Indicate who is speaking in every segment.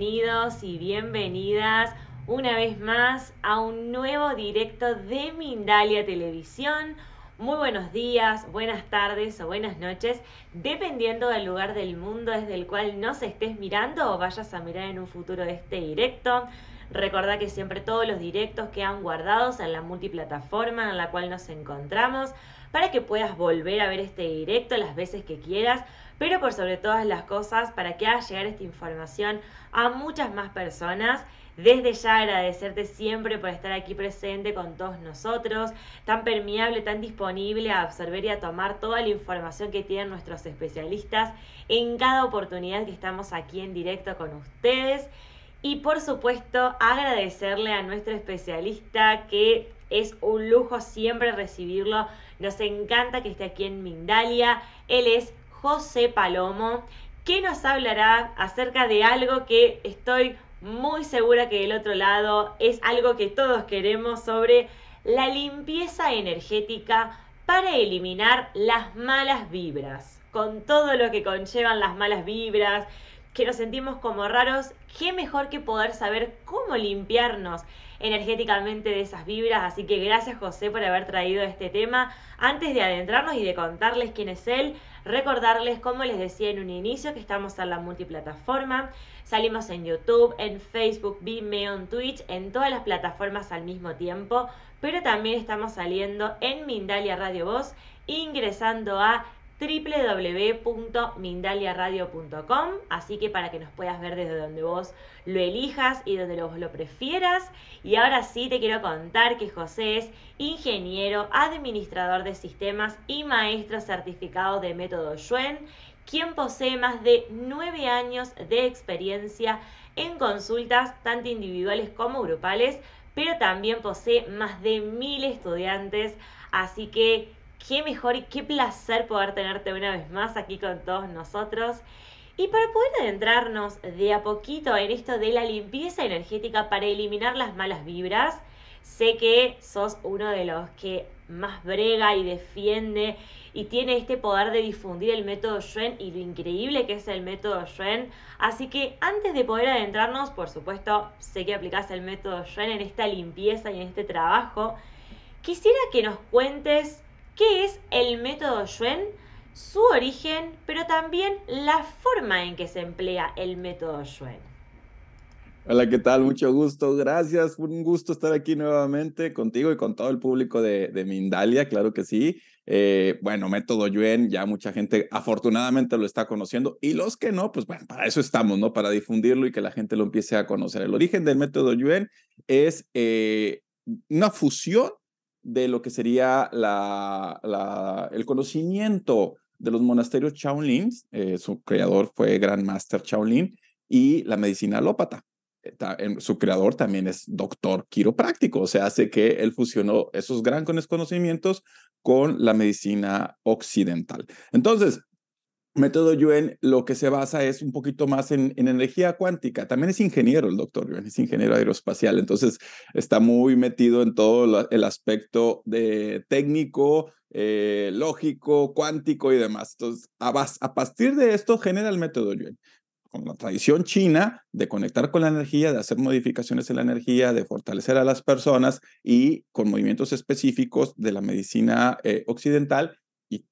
Speaker 1: Bienvenidos y bienvenidas una vez más a un nuevo directo de Mindalia Televisión. Muy buenos días, buenas tardes o buenas noches, dependiendo del lugar del mundo desde el cual nos estés mirando o vayas a mirar en un futuro este directo. Recordá que siempre todos los directos quedan guardados en la multiplataforma en la cual nos encontramos para que puedas volver a ver este directo las veces que quieras pero por sobre todas las cosas para que haga llegar esta información a muchas más personas. Desde ya agradecerte siempre por estar aquí presente con todos nosotros, tan permeable, tan disponible a absorber y a tomar toda la información que tienen nuestros especialistas en cada oportunidad que estamos aquí en directo con ustedes. Y por supuesto, agradecerle a nuestro especialista que es un lujo siempre recibirlo. Nos encanta que esté aquí en Mindalia. Él es José Palomo, que nos hablará acerca de algo que estoy muy segura que del otro lado es algo que todos queremos sobre la limpieza energética para eliminar las malas vibras, con todo lo que conllevan las malas vibras, que nos sentimos como raros, qué mejor que poder saber cómo limpiarnos energéticamente de esas vibras. Así que gracias José por haber traído este tema. Antes de adentrarnos y de contarles quién es él, Recordarles, como les decía en un inicio, que estamos en la multiplataforma. Salimos en YouTube, en Facebook, Vimeo, en Twitch, en todas las plataformas al mismo tiempo. Pero también estamos saliendo en Mindalia Radio Voz, ingresando a www.mindaliaradio.com, así que para que nos puedas ver desde donde vos lo elijas y donde vos lo prefieras. Y ahora sí te quiero contar que José es ingeniero, administrador de sistemas y maestro certificado de método Yuen, quien posee más de nueve años de experiencia en consultas tanto individuales como grupales, pero también posee más de mil estudiantes, así que qué mejor y qué placer poder tenerte una vez más aquí con todos nosotros. Y para poder adentrarnos de a poquito en esto de la limpieza energética para eliminar las malas vibras, sé que sos uno de los que más brega y defiende y tiene este poder de difundir el método Shuen y lo increíble que es el método Yuen. Así que antes de poder adentrarnos, por supuesto, sé que aplicás el método Yuen en esta limpieza y en este trabajo. Quisiera que nos cuentes ¿Qué es el método Yuen? Su origen, pero también la forma en que se emplea el método Yuen.
Speaker 2: Hola, ¿qué tal? Mucho gusto, gracias. Un gusto estar aquí nuevamente contigo y con todo el público de, Mindalia, claro que sí. Eh, bueno, método Yuen, ya mucha gente afortunadamente lo está conociendo y los que no, pues bueno, para eso estamos, ¿no? Para difundirlo y que la gente lo empiece a conocer. El origen del método Yuen es eh, una fusión de lo que sería la, el conocimiento de los monasterios Shaolin, eh, su creador fue Grand Master Shaolin, y la medicina alópata. Eh, su creador también es doctor quiropráctico, o sea, hace que él fusionó esos grandes conocimientos con la medicina occidental. Entonces, método Yuan lo que se basa es un poquito más en, energía cuántica. También es ingeniero el doctor Yuan, es ingeniero aeroespacial, entonces está muy metido en todo el aspecto de técnico, eh, lógico, cuántico y demás. Entonces, a, partir de esto genera el método Yuan. con la tradición china de conectar con la energía, de hacer modificaciones en la energía, de fortalecer a las personas y con movimientos específicos de la medicina eh, occidental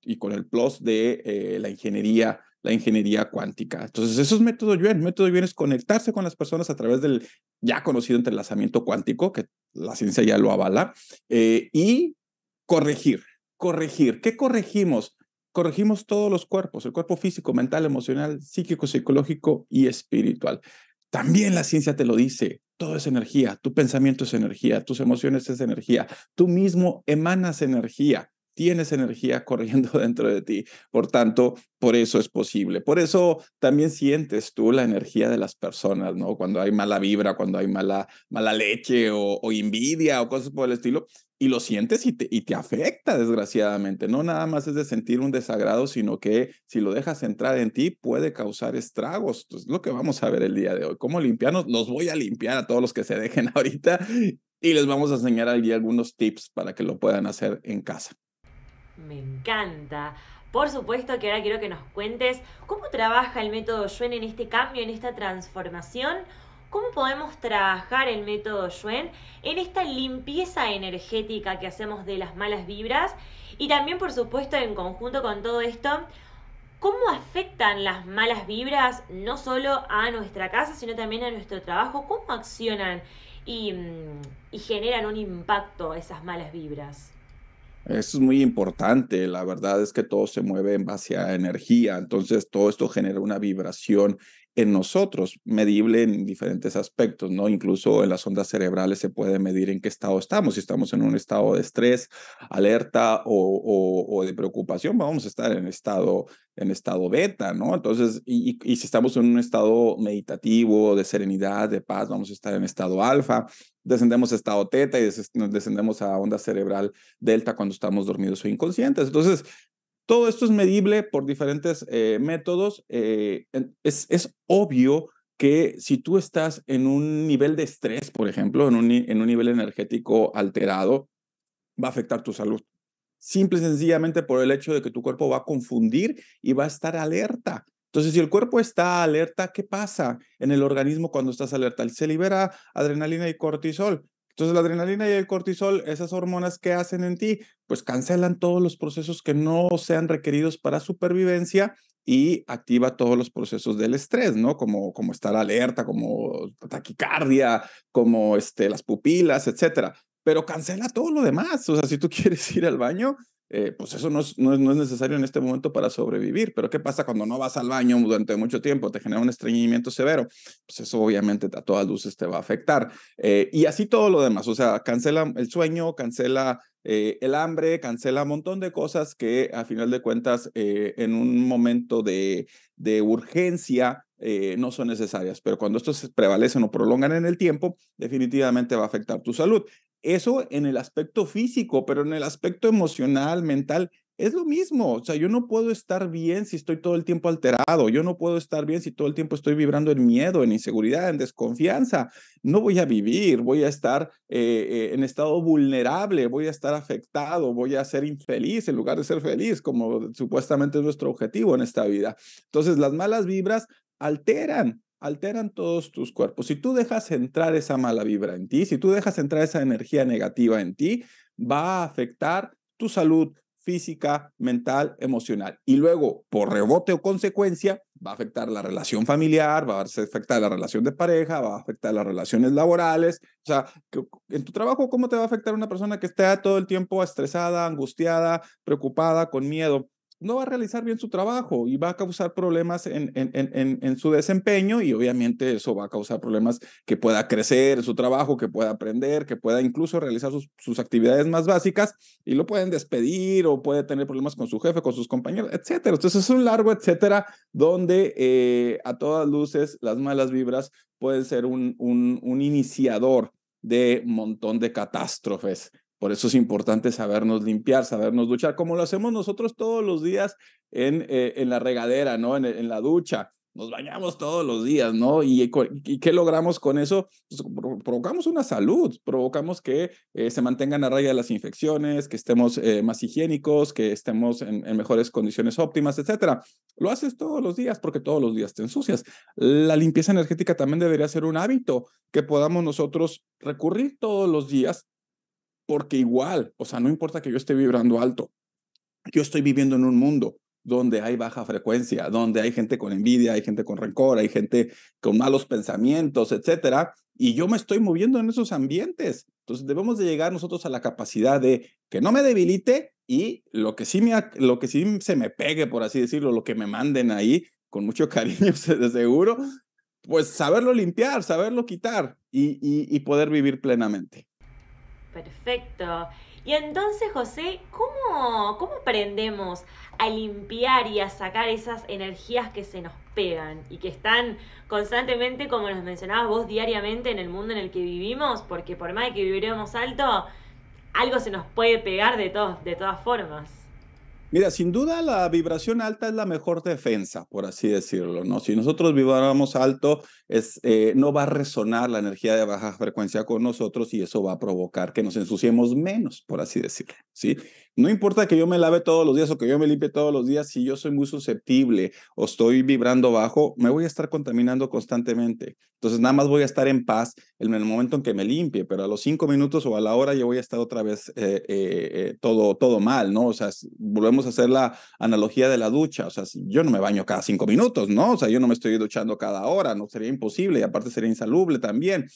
Speaker 2: y, con el plus de eh, la ingeniería la ingeniería cuántica. Entonces, eso es método Yuen. Método Yuen es conectarse con las personas a través del ya conocido entrelazamiento cuántico, que la ciencia ya lo avala, eh, y corregir, corregir. ¿Qué corregimos? Corregimos todos los cuerpos, el cuerpo físico, mental, emocional, psíquico, psicológico y espiritual. También la ciencia te lo dice, todo es energía, tu pensamiento es energía, tus emociones es energía, tú mismo emanas energía tienes energía corriendo dentro de ti. Por tanto, por eso es posible. Por eso también sientes tú la energía de las personas, ¿no? Cuando hay mala vibra, cuando hay mala, mala leche o, envidia o cosas por el estilo. Y lo sientes y te, afecta, desgraciadamente. No nada más es de sentir un desagrado, sino que si lo dejas entrar en ti, puede causar estragos. Pues, es lo que vamos a ver el día de hoy. ¿Cómo limpiarnos? Los voy a limpiar a todos los que se dejen ahorita y les vamos a enseñar allí algunos tips para que lo puedan hacer en casa
Speaker 1: me encanta. Por supuesto que ahora quiero que nos cuentes cómo trabaja el método Yuen en este cambio, en esta transformación. ¿Cómo podemos trabajar el método Yuen en esta limpieza energética que hacemos de las malas vibras? Y también, por supuesto, en conjunto con todo esto, ¿cómo afectan las malas vibras no solo a nuestra casa, sino también a nuestro trabajo? ¿Cómo accionan y, mm, y generan un impacto esas malas vibras?
Speaker 2: Eso es muy importante. La verdad es que todo se mueve en base a energía. Entonces, todo esto genera una vibración en nosotros, medible en diferentes aspectos, ¿no? Incluso en las ondas cerebrales se puede medir en qué estado estamos. Si estamos en un estado de estrés, alerta o, o, de preocupación, vamos a estar en estado, en estado beta, ¿no? Entonces, y, y si estamos en un estado meditativo, de serenidad, de paz, vamos a estar en estado alfa descendemos a estado teta y descendemos a onda cerebral delta cuando estamos dormidos o inconscientes. Entonces, todo esto es medible por diferentes eh, métodos. Eh, es, obvio que si tú estás en un nivel de estrés, por ejemplo, en en un nivel energético alterado, va a afectar tu salud. Simple y sencillamente por el hecho de que tu cuerpo va a confundir y va a estar alerta entonces, si el cuerpo está alerta, ¿qué pasa en el organismo cuando estás alerta? Se libera adrenalina y cortisol. Entonces, la adrenalina y el cortisol, esas hormonas que hacen en ti, pues cancelan todos los procesos que no sean requeridos para supervivencia y activa todos los procesos del estrés, ¿no? Como, como estar alerta, como taquicardia, como este, las pupilas, etcétera. Pero cancela todo lo demás. O sea, si tú quieres ir al baño, eh, pues eso no es, necesario en este momento para sobrevivir. Pero ¿qué pasa cuando no vas al baño durante mucho tiempo? Te genera un estreñimiento severo. Pues eso obviamente a todas luces te va a afectar. Eh, y así todo lo demás. O sea, cancela el sueño, cancela eh, el hambre, cancela un montón de cosas que a final de cuentas en un momento de, urgencia no son necesarias, pero cuando estos prevalecen o prolongan en el tiempo, definitivamente va a afectar tu salud. Eso en el aspecto físico, pero en el aspecto emocional, mental, es lo mismo. O sea, yo no puedo estar bien si estoy todo el tiempo alterado. Yo no puedo estar bien si todo el tiempo estoy vibrando en miedo, en inseguridad, en desconfianza. No voy a vivir, voy a estar eh, eh, en estado vulnerable, voy a estar afectado, voy a ser infeliz en lugar de ser feliz, como supuestamente es nuestro objetivo en esta vida. Entonces, las malas vibras alteran alteran todos tus cuerpos. Si tú dejas entrar esa mala vibra en ti, si tú dejas entrar esa energía negativa en ti, va a afectar tu salud física, mental, emocional. Y luego, por rebote o consecuencia, va a afectar la relación familiar, va a afectar la relación de pareja, va a afectar las relaciones laborales. O sea, en tu trabajo, ¿cómo te va a afectar una persona que está todo el tiempo estresada, angustiada, preocupada, con miedo? no va a realizar bien su trabajo y va a causar problemas en, en, en, su desempeño y obviamente eso va a causar problemas que pueda crecer su trabajo, que pueda aprender, que pueda incluso realizar sus, actividades más básicas y lo pueden despedir o puede tener problemas con su jefe, con sus compañeros, etcétera. Entonces es un largo etcétera donde eh, a todas luces las malas vibras pueden ser un, un, un iniciador de montón de catástrofes por eso es importante sabernos limpiar, sabernos duchar, como lo hacemos nosotros todos los días en, eh, en la regadera, ¿no? En, la ducha. Nos bañamos todos los días, ¿no? ¿Y, qué logramos con eso? Pues, provocamos una salud, provocamos que eh, se mantengan a raya las infecciones, que estemos eh, más higiénicos, que estemos en, mejores condiciones óptimas, etc. Lo haces todos los días porque todos los días te ensucias. La limpieza energética también debería ser un hábito que podamos nosotros recurrir todos los días porque igual, o sea, no importa que yo esté vibrando alto, yo estoy viviendo en un mundo donde hay baja frecuencia, donde hay gente con envidia, hay gente con rencor, hay gente con malos pensamientos, etcétera, y yo me estoy moviendo en esos ambientes. Entonces, debemos de llegar nosotros a la capacidad de que no me debilite y lo que sí me lo que sí se me pegue, por así decirlo, lo que me manden ahí con mucho cariño, de seguro, pues saberlo limpiar, saberlo quitar y poder vivir plenamente
Speaker 1: perfecto. Y entonces, José, ¿cómo, ¿cómo aprendemos a limpiar y a sacar esas energías que se nos pegan y que están constantemente, como nos mencionabas vos, diariamente en el mundo en el que vivimos? Porque por más que viviremos alto, algo se nos puede pegar de, todos de todas formas.
Speaker 2: Mira, sin duda la vibración alta es la mejor defensa, por así decirlo, ¿no? Si nosotros vibramos alto, eh, no va a resonar la energía de baja frecuencia con nosotros y eso va a provocar que nos ensuciemos menos, por así decirlo, ¿sí? No importa que yo me lave todos los días o que yo me limpie todos los días, si yo soy muy susceptible o estoy vibrando bajo, me voy a estar contaminando constantemente. Entonces, nada más voy a estar en paz en el momento en que me limpie, pero a los cinco minutos o a la hora yo voy a estar otra vez eh, eh, eh, todo, todo mal, ¿no? O sea, volvemos a hacer la analogía de la ducha. O sea, yo no me baño cada cinco minutos, ¿no? O sea, yo no me estoy duchando cada hora, no sería imposible y aparte sería insalubre también.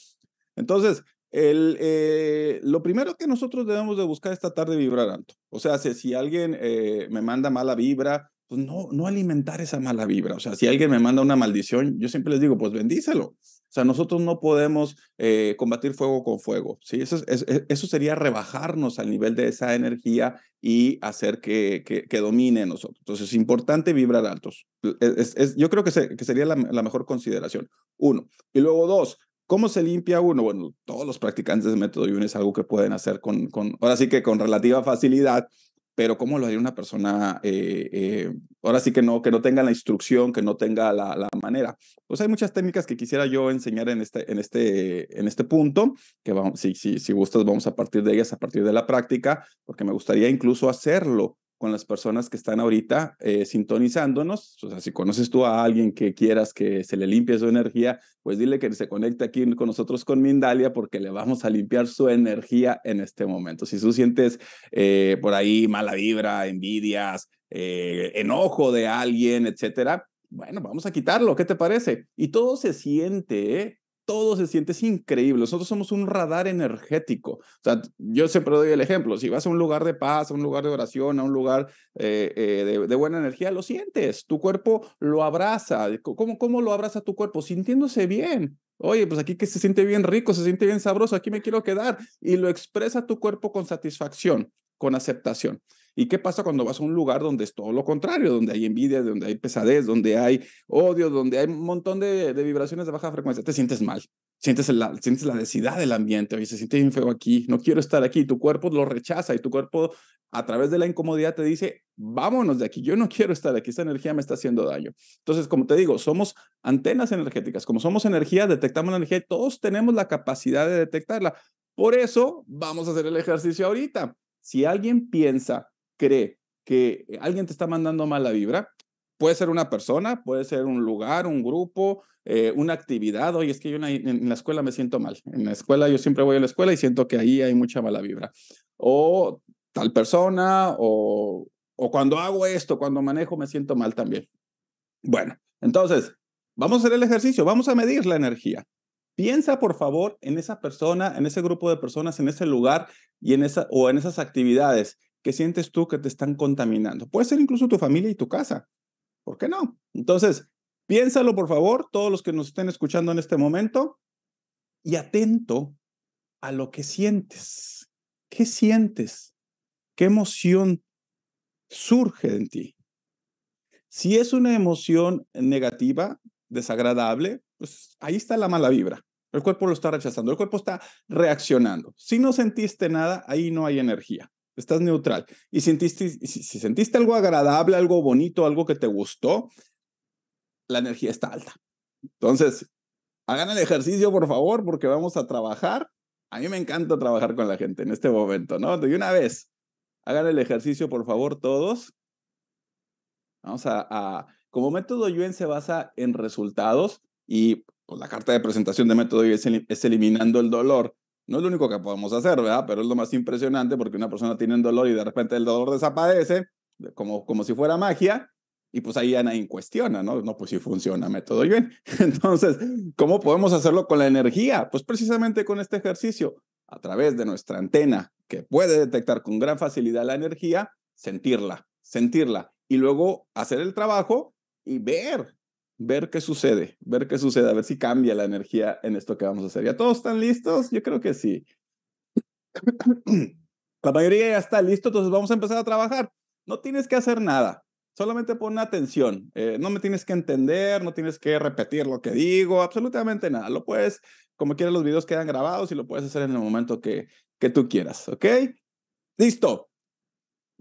Speaker 2: Entonces, el, eh, lo primero que nosotros debemos de buscar esta tarde vibrar alto. O sea, si, alguien eh, me manda mala vibra, pues no, alimentar esa mala vibra. O sea, si alguien me manda una maldición, yo siempre les digo, pues bendícelo. O sea, nosotros no podemos eh, combatir fuego con fuego. ¿sí? Eso, sería rebajarnos al nivel de esa energía y hacer que, domine nosotros. Entonces, es importante vibrar altos. yo creo que, sería la mejor consideración. Uno. Y luego dos, ¿Cómo se limpia uno? Bueno, todos los practicantes de método Yun es algo que pueden hacer con, con, ahora sí que con relativa facilidad, pero ¿cómo lo haría una persona, eh, eh, ahora sí que no, que no tenga la instrucción, que no tenga la, la, manera? Pues hay muchas técnicas que quisiera yo enseñar en este, en este, en este punto, que vamos, si, si, si gustas vamos a partir de ellas, a partir de la práctica, porque me gustaría incluso hacerlo con las personas que están ahorita eh, sintonizándonos. O sea, si conoces tú a alguien que quieras que se le limpie su energía, pues dile que se conecte aquí con nosotros con Mindalia porque le vamos a limpiar su energía en este momento. Si tú sientes eh, por ahí mala vibra, envidias, eh, enojo de alguien, etcétera, bueno, vamos a quitarlo, ¿qué te parece? Y todo se siente, todo se siente es increíble. Nosotros somos un radar energético. O sea, yo siempre doy el ejemplo. Si vas a un lugar de paz, a un lugar de oración, a un lugar eh, eh, de, buena energía, lo sientes. Tu cuerpo lo abraza. ¿Cómo, ¿Cómo lo abraza tu cuerpo? Sintiéndose bien. Oye, pues aquí que se siente bien rico, se siente bien sabroso, aquí me quiero quedar. Y lo expresa tu cuerpo con satisfacción, con aceptación. ¿Y qué pasa cuando vas a un lugar donde es todo lo contrario, donde hay envidia, donde hay pesadez, donde hay odio, donde hay un montón de, vibraciones de baja frecuencia? Te sientes mal, sientes la, sientes la densidad del ambiente, oye, se siente bien feo aquí, no quiero estar aquí, tu cuerpo lo rechaza y tu cuerpo a través de la incomodidad te dice, vámonos de aquí, yo no quiero estar aquí, esta energía me está haciendo daño. Entonces, como te digo, somos antenas energéticas, como somos energía, detectamos la energía y todos tenemos la capacidad de detectarla. Por eso vamos a hacer el ejercicio ahorita. Si alguien piensa cree que eh, alguien te está mandando mala vibra, puede ser una persona, puede ser un lugar, un grupo, eh, una actividad. Oye, es que yo en la, escuela me siento mal. En la escuela yo siempre voy a la escuela y siento que ahí hay mucha mala vibra. O tal persona, o, o cuando hago esto, cuando manejo, me siento mal también. Bueno, entonces, vamos a hacer el ejercicio, vamos a medir la energía. Piensa, por favor, en esa persona, en ese grupo de personas, en ese lugar y en esa, o en esas actividades que sientes tú que te están contaminando. Puede ser incluso tu familia y tu casa. ¿Por qué no? Entonces, piénsalo, por favor, todos los que nos estén escuchando en este momento, y atento a lo que sientes. ¿Qué sientes? ¿Qué emoción surge en ti? Si es una emoción negativa, desagradable, pues ahí está la mala vibra. El cuerpo lo está rechazando, el cuerpo está reaccionando. Si no sentiste nada, ahí no hay energía estás neutral. Y sentiste, si, sentiste algo agradable, algo bonito, algo que te gustó, la energía está alta. Entonces, hagan el ejercicio, por favor, porque vamos a trabajar. A mí me encanta trabajar con la gente en este momento, ¿no? De una vez, hagan el ejercicio, por favor, todos. Vamos a, como método Yuen se basa en resultados y con pues, la carta de presentación de método Yuen es eliminando el dolor. No es lo único que podemos hacer, ¿verdad? Pero es lo más impresionante porque una persona tiene un dolor y de repente el dolor desaparece, como, como si fuera magia, y pues ahí ya nadie cuestiona, ¿no? No, pues si sí funciona, método bien. Entonces, ¿cómo podemos hacerlo con la energía? Pues precisamente con este ejercicio, a través de nuestra antena, que puede detectar con gran facilidad la energía, sentirla, sentirla, y luego hacer el trabajo y ver ver qué sucede, ver qué sucede, a ver si cambia la energía en esto que vamos a hacer. ¿Ya todos están listos? Yo creo que sí. la mayoría ya está listo, entonces vamos a empezar a trabajar. No tienes que hacer nada, solamente pon atención. Eh, no me tienes que entender, no tienes que repetir lo que digo, absolutamente nada. Lo puedes, como quieras, los videos quedan grabados y lo puedes hacer en el momento que, que tú quieras, ¿ok? Listo.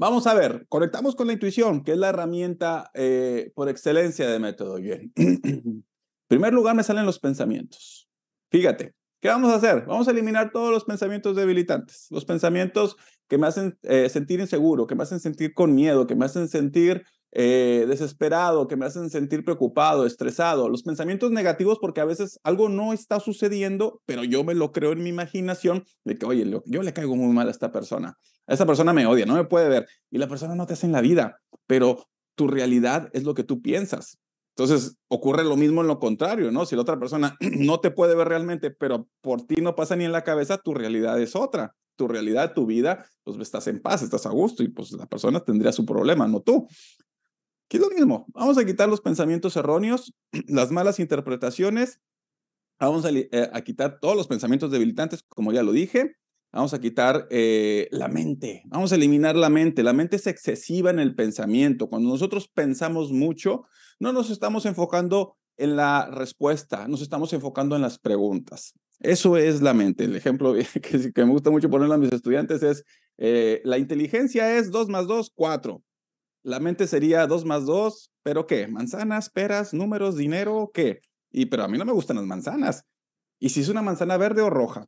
Speaker 2: Vamos a ver, conectamos con la intuición, que es la herramienta eh, por excelencia de método en primer lugar me salen los pensamientos. Fíjate, ¿qué vamos a hacer? Vamos a eliminar todos los pensamientos debilitantes, los pensamientos que me hacen eh, sentir inseguro, que me hacen sentir con miedo, que me hacen sentir eh, desesperado, que me hacen sentir preocupado, estresado. Los pensamientos negativos porque a veces algo no está sucediendo, pero yo me lo creo en mi imaginación de que, oye, yo le caigo muy mal a esta persona. a Esta persona me odia, no me puede ver. Y la persona no te hace en la vida, pero tu realidad es lo que tú piensas. Entonces ocurre lo mismo en lo contrario, ¿no? Si la otra persona no te puede ver realmente, pero por ti no pasa ni en la cabeza, tu realidad es otra tu realidad, tu vida, pues estás en paz, estás a gusto y pues la persona tendría su problema, no tú. Que es lo mismo, vamos a quitar los pensamientos erróneos, las malas interpretaciones, vamos eh, a, quitar todos los pensamientos debilitantes, como ya lo dije, vamos a quitar eh, la mente, vamos a eliminar la mente. La mente es excesiva en el pensamiento. Cuando nosotros pensamos mucho, no nos estamos enfocando en la respuesta, nos estamos enfocando en las preguntas. Eso es la mente. El ejemplo que, me gusta mucho ponerle a mis estudiantes es, eh, la inteligencia es 2 más 2, 4 la mente sería dos más dos, pero ¿qué? Manzanas, peras, números, dinero, ¿qué? Y pero a mí no me gustan las manzanas. ¿Y si es una manzana verde o roja?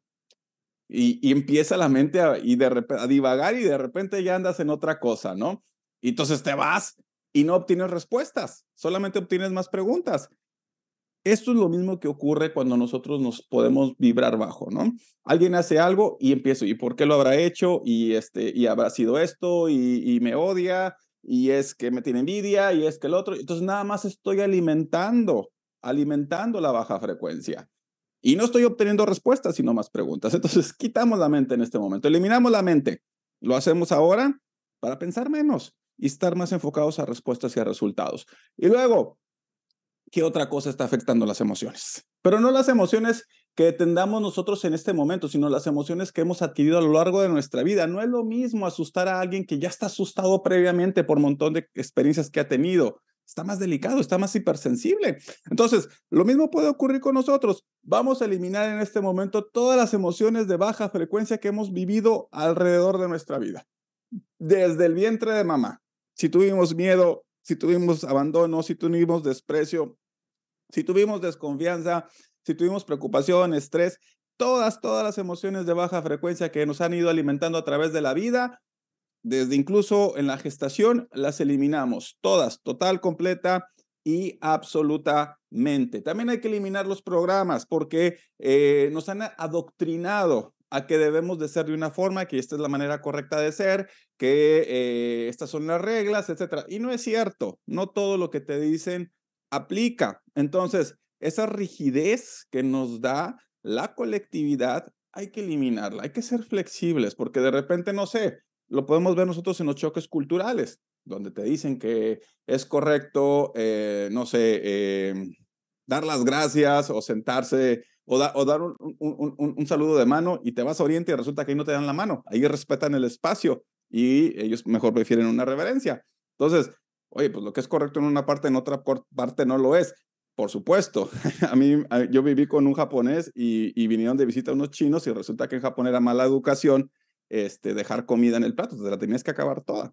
Speaker 2: Y, empieza la mente a, y de, a divagar y de repente ya andas en otra cosa, ¿no? Y entonces te vas y no obtienes respuestas, solamente obtienes más preguntas. Esto es lo mismo que ocurre cuando nosotros nos podemos vibrar bajo, ¿no? Alguien hace algo y empiezo, ¿y por qué lo habrá hecho? Y este, y habrá sido esto, y me odia, y es que me tiene envidia y es que el otro. Entonces nada más estoy alimentando, alimentando la baja frecuencia. Y no estoy obteniendo respuestas, sino más preguntas. Entonces quitamos la mente en este momento, eliminamos la mente. Lo hacemos ahora para pensar menos y estar más enfocados a respuestas y a resultados. Y luego, ¿qué otra cosa está afectando las emociones? Pero no las emociones que tendamos nosotros en este momento, sino las emociones que hemos adquirido a lo largo de nuestra vida. No es lo mismo asustar a alguien que ya está asustado previamente por un montón de experiencias que ha tenido. Está más delicado, está más hipersensible. Entonces, lo mismo puede ocurrir con nosotros. Vamos a eliminar en este momento todas las emociones de baja frecuencia que hemos vivido alrededor de nuestra vida. Desde el vientre de mamá. Si tuvimos miedo, si tuvimos abandono, si tuvimos desprecio, si tuvimos desconfianza, si tuvimos preocupación, estrés, todas, todas las emociones de baja frecuencia que nos han ido alimentando a través de la vida, desde incluso en la gestación, las eliminamos todas, total, completa y absolutamente. También hay que eliminar los programas porque eh, nos han adoctrinado a que debemos de ser de una forma, que esta es la manera correcta de ser, que eh, estas son las reglas, etc. Y no es cierto, no todo lo que te dicen aplica. Entonces, esa rigidez que nos da la colectividad, hay que eliminarla, hay que ser flexibles, porque de repente, no sé, lo podemos ver nosotros en los choques culturales, donde te dicen que es correcto, eh, no sé, em, dar las gracias o sentarse o, o dar un, un, saludo de mano y te vas a Oriente y resulta que ahí no te dan la mano, ahí respetan el espacio y ellos mejor prefieren una reverencia. Entonces, oye, pues lo que es correcto en una parte, en otra parte no lo es. Por supuesto, a mí yo viví con un japonés y, vinieron de visita unos chinos y resulta que en Japón era mala educación este, dejar comida en el plato, te la tenías que acabar toda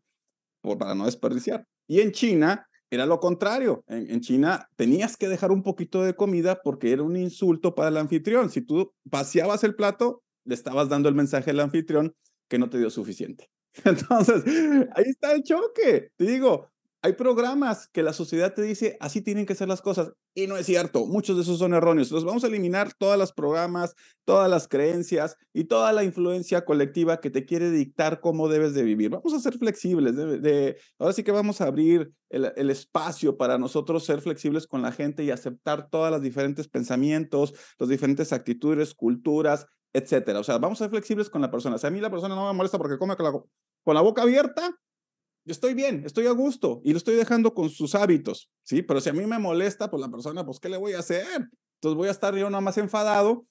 Speaker 2: por, para no desperdiciar. Y en China era lo contrario, en, en, China tenías que dejar un poquito de comida porque era un insulto para el anfitrión. Si tú vaciabas el plato, le estabas dando el mensaje al anfitrión que no te dio suficiente. Entonces, ahí está el choque. Te digo, hay programas que la sociedad te dice así tienen que ser las cosas y no es cierto. Muchos de esos son erróneos. Los vamos a eliminar todas las programas, todas las creencias y toda la influencia colectiva que te quiere dictar cómo debes de vivir. Vamos a ser flexibles. ahora sí que vamos a abrir el, espacio para nosotros ser flexibles con la gente y aceptar todas los diferentes pensamientos, las diferentes actitudes, culturas, etcétera. O sea, vamos a ser flexibles con la persona. O sea, a mí la persona no me molesta porque come con la, con la boca abierta yo estoy bien, estoy a gusto y lo estoy dejando con sus hábitos, ¿sí? Pero si a mí me molesta, pues la persona, pues, ¿qué le voy a hacer? Entonces voy a estar yo nada más enfadado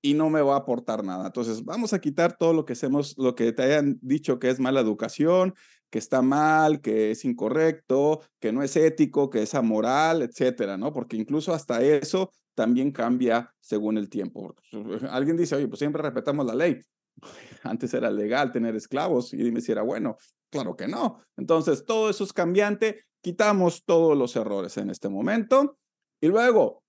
Speaker 2: y no me va a aportar nada. Entonces, vamos a quitar todo lo que hacemos, lo que te hayan dicho que es mala educación, que está mal, que es incorrecto, que no es ético, que es amoral, etcétera, ¿no? Porque incluso hasta eso también cambia según el tiempo. Pues, eh, alguien dice, oye, pues siempre respetamos la ley. Antes era legal tener esclavos y dime si era bueno. Claro que no. Entonces, todo eso es cambiante. Quitamos todos los errores en este momento y luego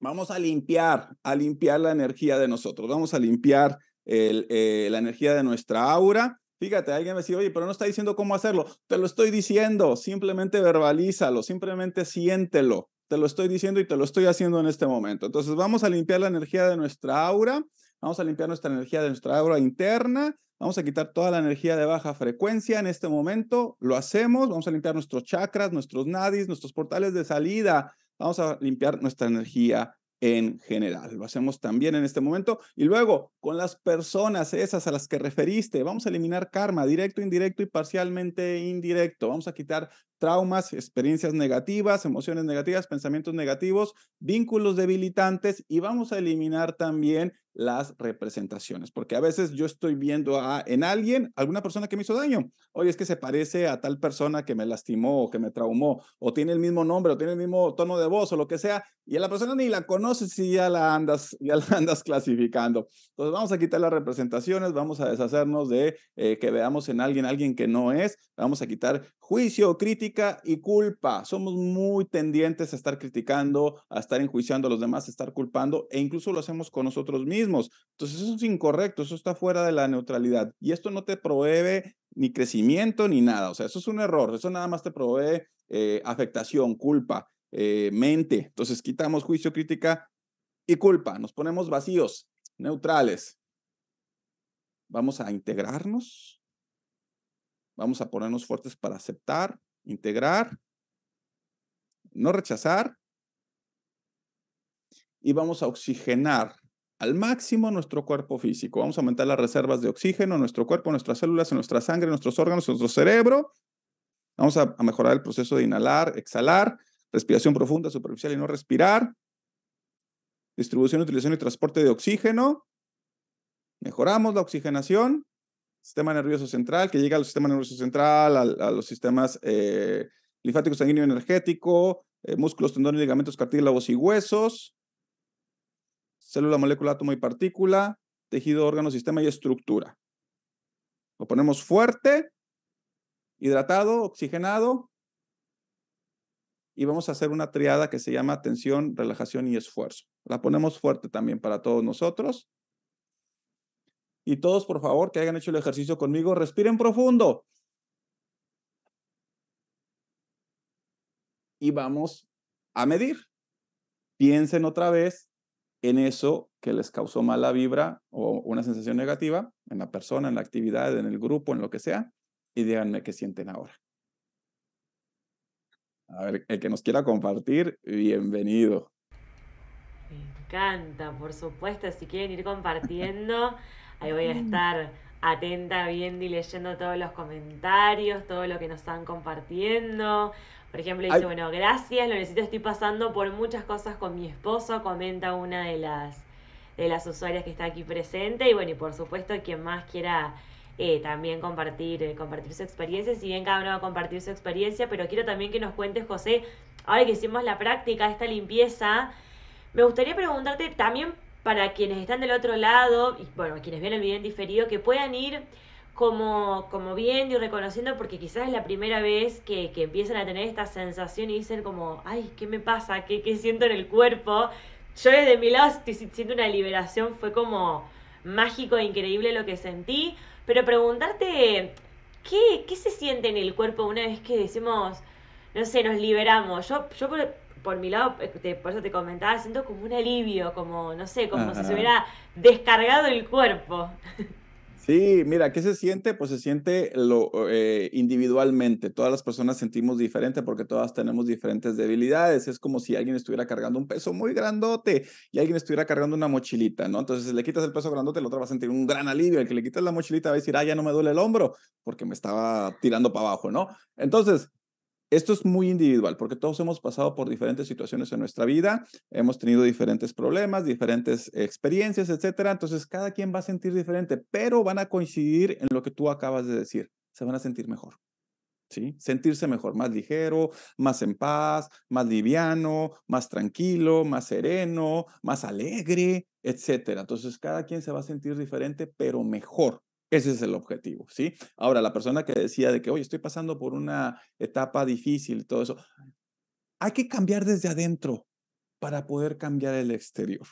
Speaker 2: vamos a limpiar, a limpiar la energía de nosotros. Vamos a limpiar eh, la energía de nuestra aura. Fíjate, alguien me decía, oye, pero no está diciendo cómo hacerlo. Te lo estoy diciendo. Simplemente verbalízalo, simplemente siéntelo. Te lo estoy diciendo y te lo estoy haciendo en este momento. Entonces, vamos a limpiar la energía de nuestra aura Vamos a limpiar nuestra energía de nuestra aura interna. Vamos a quitar toda la energía de baja frecuencia en este momento. Lo hacemos. Vamos a limpiar nuestros chakras, nuestros nadis, nuestros portales de salida. Vamos a limpiar nuestra energía en general. Lo hacemos también en este momento. Y luego, con las personas esas a las que referiste, vamos a eliminar karma, directo, indirecto y parcialmente indirecto. Vamos a quitar traumas, experiencias negativas, emociones negativas, pensamientos negativos, vínculos debilitantes y vamos a eliminar también las representaciones, porque a veces yo estoy viendo a, en alguien, alguna persona que me hizo daño, oye, es que se parece a tal persona que me lastimó o que me traumó, o tiene el mismo nombre, o tiene el mismo tono de voz, o lo que sea, y a la persona ni la conoces y ya la andas, ya la andas clasificando. Entonces vamos a quitar las representaciones, vamos a deshacernos de eh, que veamos en alguien alguien que no es, vamos a quitar Juicio, crítica y culpa. Somos muy tendientes a estar criticando, a estar enjuiciando a los demás, a estar culpando e incluso lo hacemos con nosotros mismos. Entonces eso es incorrecto, eso está fuera de la neutralidad y esto no te provee ni crecimiento ni nada. O sea, eso es un error, eso nada más te provee eh, afectación, culpa, eh, mente. Entonces quitamos juicio, crítica y culpa, nos ponemos vacíos, neutrales. Vamos a integrarnos, Vamos a ponernos fuertes para aceptar, integrar, no rechazar y vamos a oxigenar al máximo nuestro cuerpo físico. Vamos a aumentar las reservas de oxígeno en nuestro cuerpo, en nuestras células, en nuestra sangre, en nuestros órganos, en nuestro cerebro. Vamos a, a mejorar el proceso de inhalar, exhalar, respiración profunda, superficial y no respirar, distribución, utilización y transporte de oxígeno. Mejoramos la oxigenación sistema nervioso central, que llega al sistema nervioso central, a, los sistemas eh, linfáticos, linfático sanguíneo energético, eh, músculos, tendones, ligamentos, cartílagos y huesos, célula, molécula, átomo y partícula, tejido, órgano, sistema y estructura. Lo ponemos fuerte, hidratado, oxigenado, y vamos a hacer una triada que se llama tensión, relajación y esfuerzo. La ponemos fuerte también para todos nosotros. Y todos, por favor, que hayan hecho el ejercicio conmigo, respiren profundo. Y vamos a medir. Piensen otra vez en eso que les causó mala vibra o una sensación negativa, en la persona, en la actividad, en el grupo, en lo que sea, y díganme qué sienten ahora. A ver, el que nos quiera compartir, bienvenido.
Speaker 1: Me encanta, por supuesto, si quieren ir compartiendo. Ahí voy a mm. estar atenta, viendo y leyendo todos los comentarios, todo lo que nos están compartiendo. Por ejemplo, dice, bueno, gracias, lo necesito, estoy pasando por muchas cosas con mi esposo, comenta una de las, de las usuarias que está aquí presente. Y bueno, y por supuesto, quien más quiera eh, también compartir, eh, compartir su experiencia, si bien cada uno va a compartir su experiencia, pero quiero también que nos cuentes, José, ahora que hicimos la práctica, esta limpieza, me gustaría preguntarte también para quienes están del otro lado, y bueno, quienes ven el video diferido, que puedan ir como, como viendo y reconociendo, porque quizás es la primera vez que, empiezan a tener esta sensación y dicen como, ay, ¿qué me pasa? ¿Qué, qué siento en el cuerpo? Yo desde mi lado siento una liberación, fue como mágico e increíble lo que sentí, pero preguntarte, ¿qué, qué se siente en el cuerpo una vez que decimos, no sé, nos liberamos? Yo, yo por mi lado, eh, te, por eso te comentaba, siento como un alivio, como, no sé, como si se hubiera descargado el cuerpo.
Speaker 2: Sí, mira, ¿qué se siente? Pues se siente lo, eh, individualmente. Todas las personas sentimos diferente porque todas tenemos diferentes debilidades. Es como si alguien estuviera cargando un peso muy grandote y alguien estuviera cargando una mochilita, ¿no? Entonces, si le quitas el peso grandote, el otro va a sentir un gran alivio. El que le quitas la mochilita va a decir, ah, ya no me duele el hombro porque me estaba tirando para abajo, ¿no? Entonces, esto es muy individual porque todos hemos pasado por diferentes situaciones en nuestra vida, hemos tenido diferentes problemas, diferentes experiencias, etcétera. Entonces, cada quien va a sentir diferente, pero van a coincidir en lo que tú acabas de decir. Se van a sentir mejor. ¿Sí? Sentirse mejor, más ligero, más en paz, más liviano, más tranquilo, más sereno, más alegre, etcétera. Entonces, cada quien se va a sentir diferente, pero mejor. Ese es el objetivo, ¿sí? Ahora, la persona que decía de que, oye, estoy pasando por una etapa difícil y todo eso, hay que cambiar desde adentro para poder cambiar el exterior.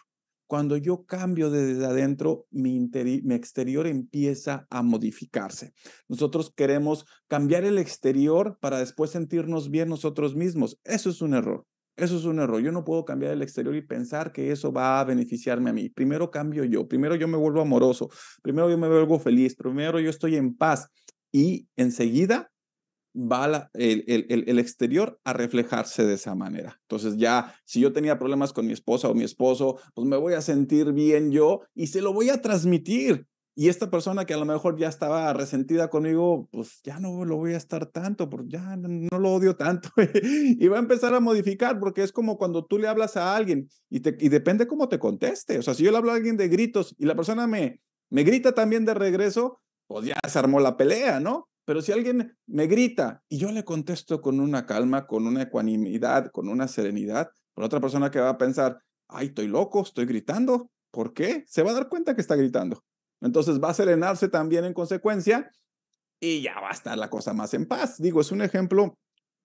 Speaker 2: Cuando yo cambio desde adentro, mi, mi exterior empieza a modificarse. Nosotros queremos cambiar el exterior para después sentirnos bien nosotros mismos. Eso es un error. Eso es un error. Yo no puedo cambiar el exterior y pensar que eso va a beneficiarme a mí. Primero cambio yo, primero yo me vuelvo amoroso, primero yo me vuelvo feliz, primero yo estoy en paz y enseguida va el, el, el, exterior a reflejarse de esa manera. Entonces ya, si yo tenía problemas con mi esposa o mi esposo, pues me voy a sentir bien yo y se lo voy a transmitir y esta persona que a lo mejor ya estaba resentida conmigo, pues ya no lo voy a estar tanto, porque ya no, lo odio tanto. y va a empezar a modificar, porque es como cuando tú le hablas a alguien y, te, y depende cómo te conteste. O sea, si yo le hablo a alguien de gritos y la persona me, me grita también de regreso, pues ya se armó la pelea, ¿no? Pero si alguien me grita y yo le contesto con una calma, con una ecuanimidad, con una serenidad, por otra persona que va a pensar, ay, estoy loco, estoy gritando, ¿por qué? Se va a dar cuenta que está gritando. Entonces va a serenarse también en consecuencia y ya va a estar la cosa más en paz. Digo, es un ejemplo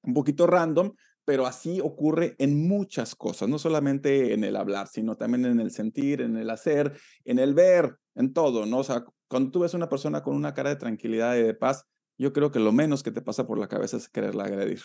Speaker 2: un poquito random, pero así ocurre en muchas cosas, no solamente en el hablar, sino también en el sentir, en el hacer, en el ver, en todo, ¿no? O sea, cuando tú ves una persona con una cara de tranquilidad y de paz, yo creo que lo menos que te pasa por la cabeza es quererla agredir.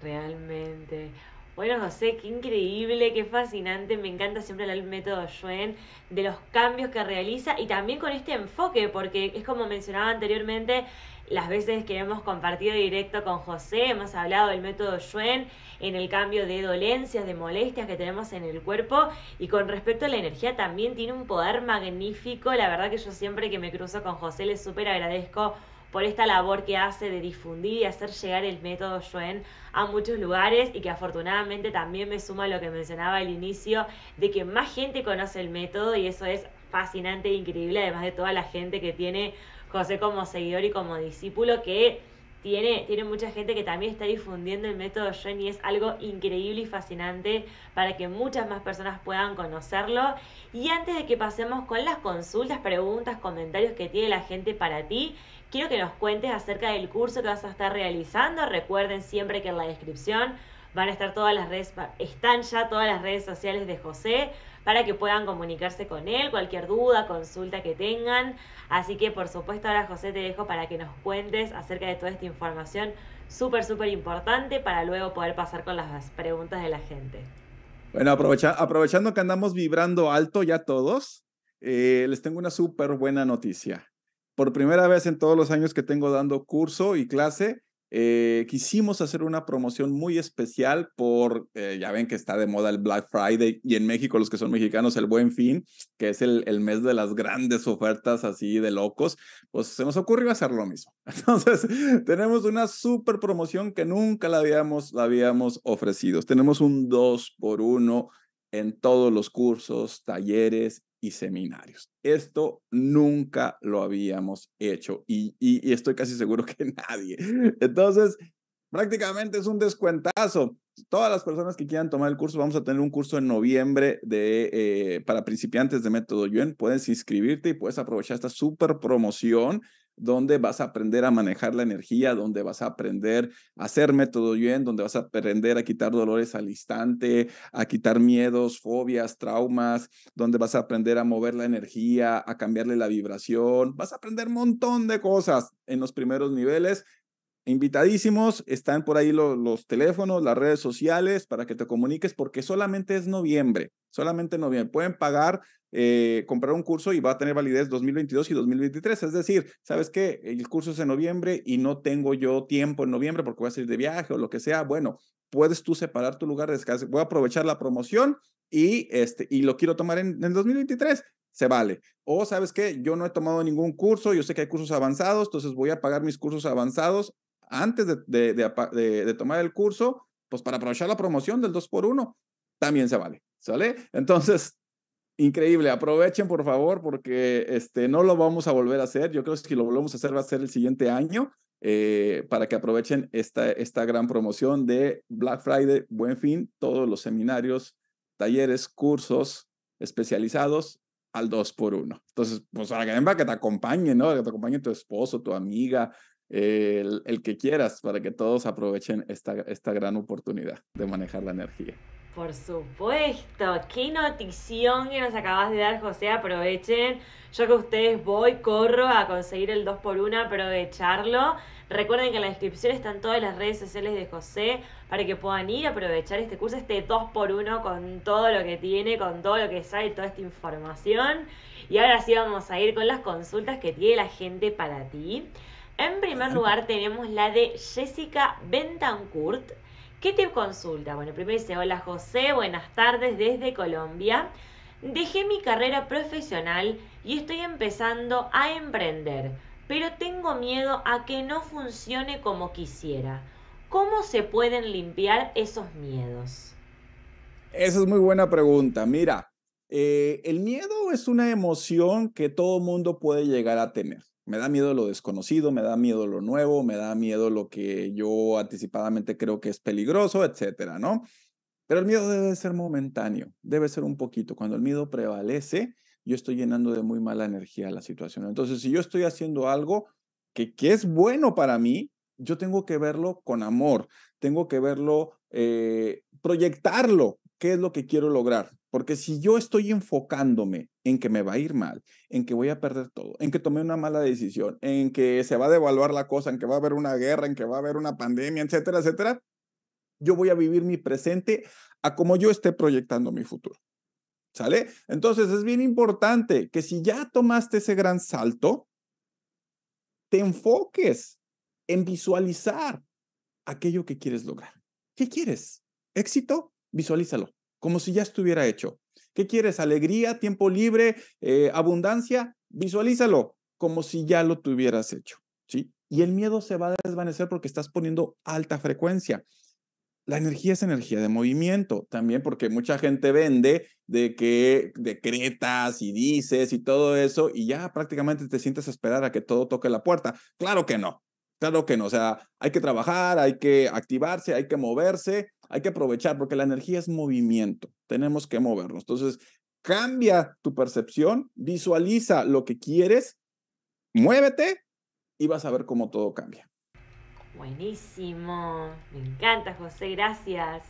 Speaker 1: Realmente. Bueno, José, qué increíble, qué fascinante. Me encanta siempre el método Schwen, de los cambios que realiza y también con este enfoque, porque es como mencionaba anteriormente, las veces que hemos compartido directo con José, hemos hablado del método Schwen en el cambio de dolencias, de molestias que tenemos en el cuerpo y con respecto a la energía también tiene un poder magnífico. La verdad que yo siempre que me cruzo con José le súper agradezco por esta labor que hace de difundir y hacer llegar el método Yuen a muchos lugares y que afortunadamente también me suma lo que mencionaba al inicio de que más gente conoce el método y eso es fascinante e increíble, además de toda la gente que tiene José como seguidor y como discípulo que tiene, mucha gente que también está difundiendo el método Shen y es algo increíble y fascinante para que muchas más personas puedan conocerlo. Y antes de que pasemos con las consultas, preguntas, comentarios que tiene la gente para ti, quiero que nos cuentes acerca del curso que vas a estar realizando. Recuerden siempre que en la descripción van a estar todas las redes, están ya todas las redes sociales de José para que puedan comunicarse con él, cualquier duda, consulta que tengan. Así que por supuesto ahora José te dejo para que nos cuentes acerca de toda esta información súper, súper importante para luego poder pasar con las preguntas de la gente.
Speaker 2: Bueno, aprovechando que andamos vibrando alto ya todos, eh, les tengo una súper buena noticia. Por primera vez en todos los años que tengo dando curso y clase, eh, quisimos hacer una promoción muy especial por, eh, ya ven que está de moda el Black Friday y en México los que son mexicanos el Buen Fin, que es el, mes de las grandes ofertas así de locos, pues se nos ocurrió hacer lo mismo. Entonces, tenemos una super promoción que nunca la habíamos, la habíamos ofrecido. Tenemos un 2 por 1 en todos los cursos, talleres y seminarios. Esto nunca lo habíamos hecho y, estoy casi seguro que nadie. Entonces, prácticamente es un descuentazo. Todas las personas que quieran tomar el curso, vamos a tener un curso en noviembre de, eh, para principiantes de método Yuen. Puedes inscribirte y puedes aprovechar esta súper promoción donde vas a aprender a manejar la energía, donde vas a aprender a hacer método bien, donde vas a aprender a quitar dolores al instante, a quitar miedos, fobias, traumas, donde vas a aprender a mover la energía, a cambiarle la vibración, vas a aprender un montón de cosas en los primeros niveles invitadísimos, están por ahí los teléfonos, las redes sociales para que te comuniques porque solamente es noviembre, solamente noviembre. Pueden pagar, eh, comprar un curso y va a tener validez 2022 y 2023. Es decir, ¿sabes qué? El curso es en noviembre y no tengo yo tiempo en noviembre porque voy a salir de viaje o lo que sea. Bueno, puedes tú separar tu lugar de descanso. Voy a aprovechar la promoción y, este, y lo quiero tomar en, 2023 se vale. O sabes qué? yo no he tomado ningún curso, yo sé que hay cursos avanzados, entonces voy a pagar mis cursos avanzados antes de, tomar el curso, pues para aprovechar la promoción del 2x1, también se vale, ¿sale? Entonces, increíble, aprovechen por favor porque este, no lo vamos a volver a hacer, yo creo que si lo volvemos a hacer va a ser el siguiente año, eh, para que aprovechen esta, esta gran promoción de Black Friday, Buen Fin, todos los seminarios, talleres, cursos especializados al 2 x 1 Entonces, pues para que, que te acompañen, ¿no? Que te acompañe tu esposo, tu amiga, el, que quieras para que todos aprovechen esta, esta gran oportunidad de manejar la energía.
Speaker 1: Por supuesto, qué notición que nos acabas de dar, José. Aprovechen. Yo que ustedes voy, corro a conseguir el 2x1, aprovecharlo. Recuerden que en la descripción están todas las redes sociales de José para que puedan ir a aprovechar este curso, este 2x1 con todo lo que tiene, con todo lo que sabe, toda esta información. Y ahora sí vamos a ir con las consultas que tiene la gente para ti. En primer lugar tenemos la de Jessica Bentancourt. ¿Qué te consulta? Bueno, primero dice, hola José, buenas tardes desde Colombia. Dejé mi carrera profesional y estoy empezando a emprender, pero tengo miedo a que no funcione como quisiera. ¿Cómo se pueden limpiar esos miedos?
Speaker 2: Esa es muy buena pregunta. Mira, eh, el miedo es una emoción que todo mundo puede llegar a tener. Me da miedo lo desconocido, me da miedo lo nuevo, me da miedo lo que yo anticipadamente creo que es peligroso, etcétera, ¿no? Pero el miedo debe ser momentáneo, debe ser un poquito. Cuando el miedo prevalece, yo estoy llenando de muy mala energía la situación. Entonces, si yo estoy haciendo algo que, que es bueno para mí, yo tengo que verlo con amor, tengo que verlo, eh, proyectarlo, qué es lo que quiero lograr. Porque si yo estoy enfocándome en que me va a ir mal, en que voy a perder todo, en que tomé una mala decisión, en que se va a devaluar la cosa, en que va a haber una guerra, en que va a haber una pandemia, etcétera, etcétera, yo voy a vivir mi presente a como yo esté proyectando mi futuro. ¿Sale? Entonces es bien importante que si ya tomaste ese gran salto, te enfoques en visualizar aquello que quieres lograr. ¿Qué quieres? ¿Éxito? Visualízalo como si ya estuviera hecho. ¿Qué quieres? ¿Alegría, tiempo libre, eh, abundancia? Visualízalo como si ya lo tuvieras hecho. ¿sí? Y el miedo se va a desvanecer porque estás poniendo alta frecuencia. La energía es energía de movimiento también, porque mucha gente vende de que decretas y dices y todo eso, y ya prácticamente te sientes a esperar a que todo toque la puerta. Claro que no, Claro que no, o sea, hay que trabajar, hay que activarse, hay que moverse, hay que aprovechar, porque la energía es movimiento, tenemos que movernos. Entonces, cambia tu percepción, visualiza lo que quieres, muévete y vas a ver cómo todo cambia.
Speaker 1: Buenísimo, me encanta José, gracias.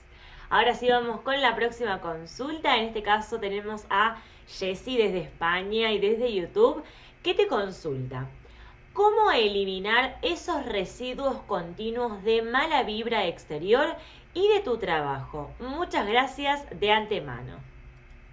Speaker 1: Ahora sí vamos con la próxima consulta, en este caso tenemos a Jessy desde España y desde YouTube, ¿qué te consulta? cómo eliminar esos residuos continuos de mala vibra exterior y de tu trabajo. Muchas gracias de antemano.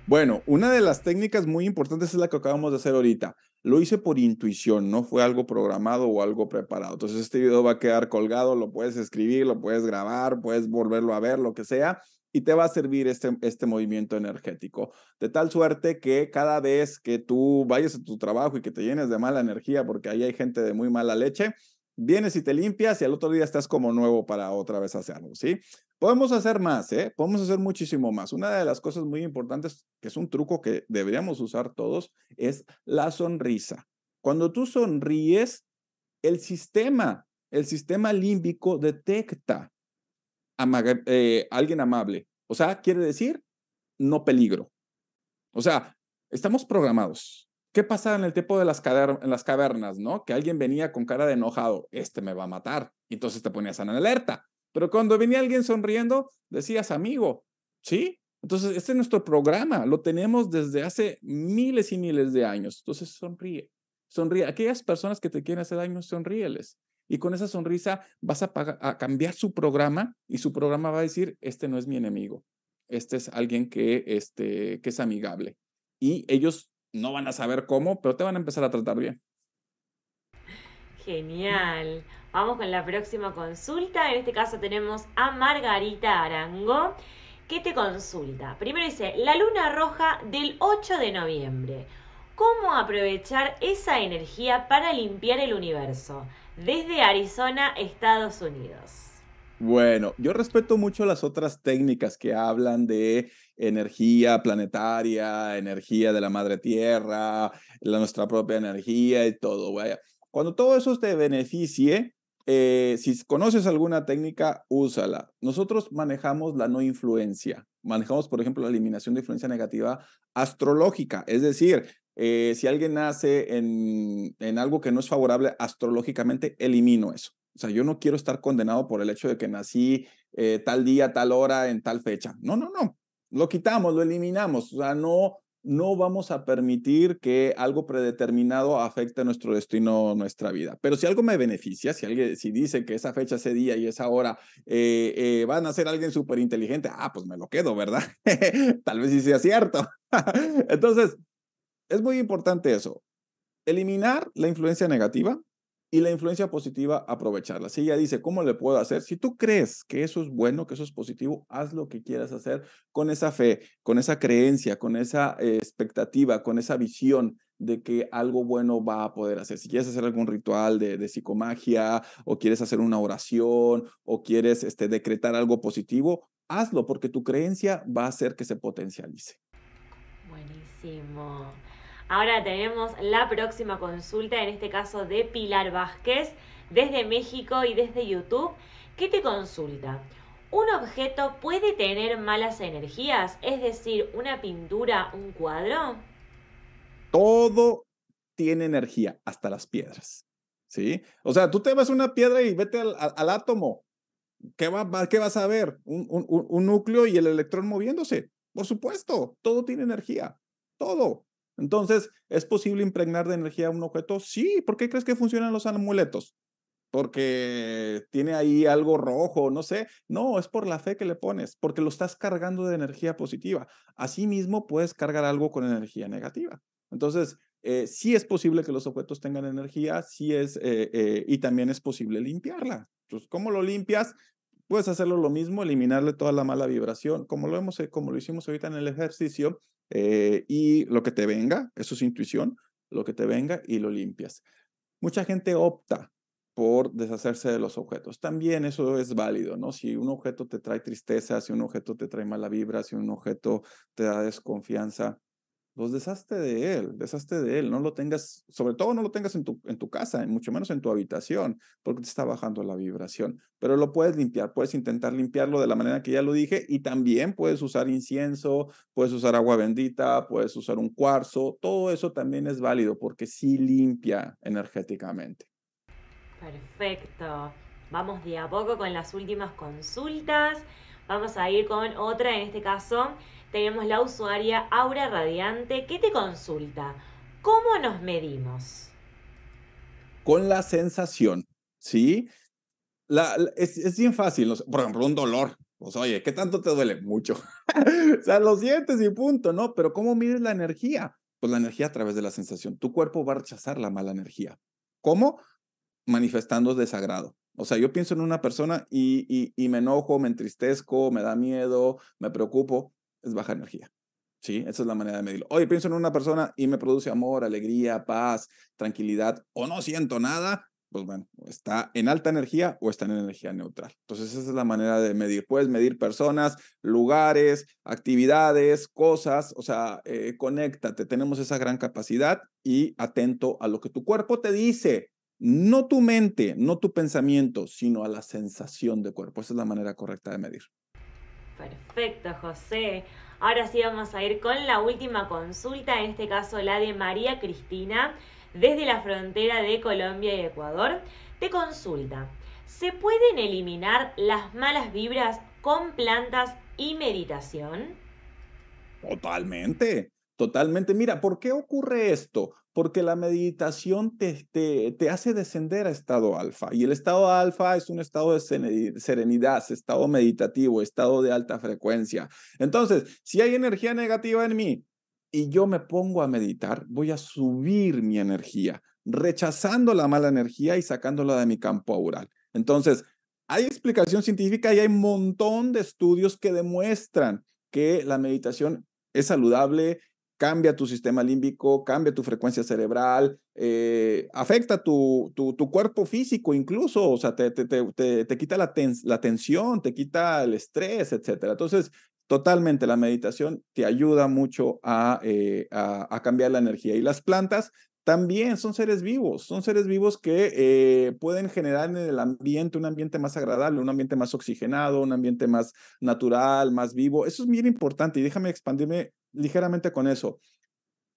Speaker 2: Bueno, una de las técnicas muy importantes es la que acabamos de hacer ahorita. Lo hice por intuición, no fue algo programado o algo preparado. Entonces este video va a quedar colgado, lo puedes escribir, lo puedes grabar, puedes volverlo a ver, lo que sea, y te va a servir este, este movimiento energético. De tal suerte que cada vez que tú vayas a tu trabajo y que te llenes de mala energía, porque ahí hay gente de muy mala leche, vienes y te limpias y al otro día estás como nuevo para otra vez hacerlo, ¿sí? Podemos hacer más, ¿eh? Podemos hacer muchísimo más. Una de las cosas muy importantes, que es un truco que deberíamos usar todos, es la sonrisa. Cuando tú sonríes, el sistema, el sistema límbico detecta eh, alguien amable. O sea, quiere decir no peligro. O sea, estamos programados. ¿Qué pasaba en el tiempo de las, las cavernas, no? Que alguien venía con cara de enojado, este me va a matar. Y entonces te ponías en alerta. Pero cuando venía alguien sonriendo, decías amigo, ¿sí? Entonces, este es nuestro programa, lo tenemos desde hace miles y miles de años. Entonces, sonríe, sonríe. Aquellas personas que te quieren hacer daño, sonríeles. Y con esa sonrisa vas a, cambiar su programa y su programa va a decir, este no es mi enemigo, este es alguien que, este, que es amigable. Y ellos no van a saber cómo, pero te van a empezar a tratar bien.
Speaker 1: Genial. Vamos con la próxima consulta. En este caso tenemos a Margarita Arango, que te consulta. Primero dice, la luna roja del 8 de noviembre. ¿Cómo aprovechar esa energía para limpiar el universo? desde Arizona, Estados Unidos.
Speaker 2: Bueno, yo respeto mucho las otras técnicas que hablan de energía planetaria, energía de la madre tierra, la, nuestra propia energía y todo. Cuando todo eso te beneficie, eh, si conoces alguna técnica, úsala. Nosotros manejamos la no influencia. Manejamos, por ejemplo, la eliminación de influencia negativa astrológica, es decir, eh, si alguien nace en, en algo que no es favorable astrológicamente, elimino eso. O sea, yo no quiero estar condenado por el hecho de que nací eh, tal día, tal hora, en tal fecha. No, no, no. Lo quitamos, lo eliminamos. O sea, no, no vamos a permitir que algo predeterminado afecte nuestro destino, nuestra vida. Pero si algo me beneficia, si alguien, si dice que esa fecha, ese día y esa hora eh, eh van a ser alguien súper inteligente, ah, pues me lo quedo, ¿verdad? Tal vez sí sea cierto. Entonces, es muy importante eso. Eliminar la influencia negativa y la influencia positiva, aprovecharla. Si ella dice, ¿cómo le puedo hacer? Si tú crees que eso es bueno, que eso es positivo, haz lo que quieras hacer con esa fe, con esa creencia, con esa eh, expectativa, con esa visión de que algo bueno va a poder hacer. Si quieres hacer algún ritual de, psicomagia o quieres hacer una oración o quieres este, decretar algo positivo, hazlo porque tu creencia va a hacer que se potencialice.
Speaker 1: Buenísimo. Ahora tenemos la próxima consulta, en este caso de Pilar Vázquez, desde México y desde YouTube, ¿Qué te consulta. ¿Un objeto puede tener malas energías? Es decir, una pintura, un cuadro.
Speaker 2: Todo tiene energía, hasta las piedras. ¿Sí? O sea, tú te vas a una piedra y vete al, átomo. ¿Qué, vas a ver? un núcleo y el electrón moviéndose. Por supuesto, todo tiene energía. Todo. Entonces, ¿es posible impregnar de energía a un objeto? Sí, ¿por qué crees que funcionan los amuletos? Porque tiene ahí algo rojo, no sé. No, es por la fe que le pones, porque lo estás cargando de energía positiva. Asimismo, puedes cargar algo con energía negativa. Entonces, eh, sí es posible que los objetos tengan energía, sí es, eh, eh, y también es posible limpiarla. Entonces, ¿cómo lo limpias? Puedes hacerlo lo mismo, eliminarle toda la mala vibración, como lo, como lo hicimos ahorita en el ejercicio, eh, y lo que te venga, eso es intuición, lo que te venga y lo limpias. Mucha gente opta por deshacerse de los objetos. También eso es válido, ¿no? Si un objeto te trae tristeza, si un objeto te trae mala vibra, si un objeto te da desconfianza, pues deshazte de él, deshazte de él, no lo tengas, sobre todo no lo tengas en tu, en tu casa, mucho menos en tu habitación, porque te está bajando la vibración. Pero lo puedes limpiar, puedes intentar limpiarlo de la manera que ya lo dije y también puedes usar incienso, puedes usar agua bendita, puedes usar un cuarzo, todo eso también es válido porque sí limpia energéticamente.
Speaker 1: Perfecto. Vamos de a poco con las últimas consultas. Vamos a ir con otra, en este caso tenemos la usuaria Aura Radiante que te consulta, ¿cómo nos medimos?
Speaker 2: Con la sensación, ¿sí? es, bien fácil, por ejemplo, un dolor. Pues oye, ¿qué tanto te duele? Mucho. o sea, lo sientes y punto, ¿no? Pero ¿cómo mides la energía? Pues la energía a través de la sensación. Tu cuerpo va a rechazar la mala energía. ¿Cómo? Manifestando desagrado. O sea, yo pienso en una persona y, me enojo, me entristezco, me da miedo, me preocupo, es baja energía. Sí, esa es la manera de medirlo. Oye, pienso en una persona y me produce amor, alegría, paz, tranquilidad, o no siento nada, pues bueno, está en alta energía o está en energía neutral. Entonces, esa es la manera de medir. Puedes medir personas, lugares, actividades, cosas, o sea, eh, conéctate. Tenemos esa gran capacidad y atento a lo que tu cuerpo te dice no tu mente, no tu pensamiento, sino a la sensación de cuerpo. Esa es la manera correcta de medir.
Speaker 1: Perfecto, José. Ahora sí vamos a ir con la última consulta, en este caso la de María Cristina, desde la frontera de Colombia y Ecuador. Te consulta, ¿se pueden eliminar las malas vibras con plantas y meditación?
Speaker 2: Totalmente. Totalmente. Mira, ¿por qué ocurre esto? Porque la meditación te, te, hace descender a estado alfa y el estado alfa es un estado de serenidad, estado meditativo, estado de alta frecuencia. Entonces, si hay energía negativa en mí y yo me pongo a meditar, voy a subir mi energía, rechazando la mala energía y sacándola de mi campo aural. Entonces, hay explicación científica y hay un montón de estudios que demuestran que la meditación es saludable cambia tu sistema límbico, cambia tu frecuencia cerebral, eh, afecta tu, tu, cuerpo físico incluso, o sea, te, te, te, te quita la, la tensión, te quita el estrés, etc. Entonces, totalmente la meditación te ayuda mucho eh, a, a, cambiar la energía. Y las plantas también son seres vivos, son seres vivos que eh, pueden generar en el ambiente un ambiente más agradable, un ambiente más oxigenado, un ambiente más natural, más vivo. Eso es bien importante y déjame expandirme ligeramente con eso.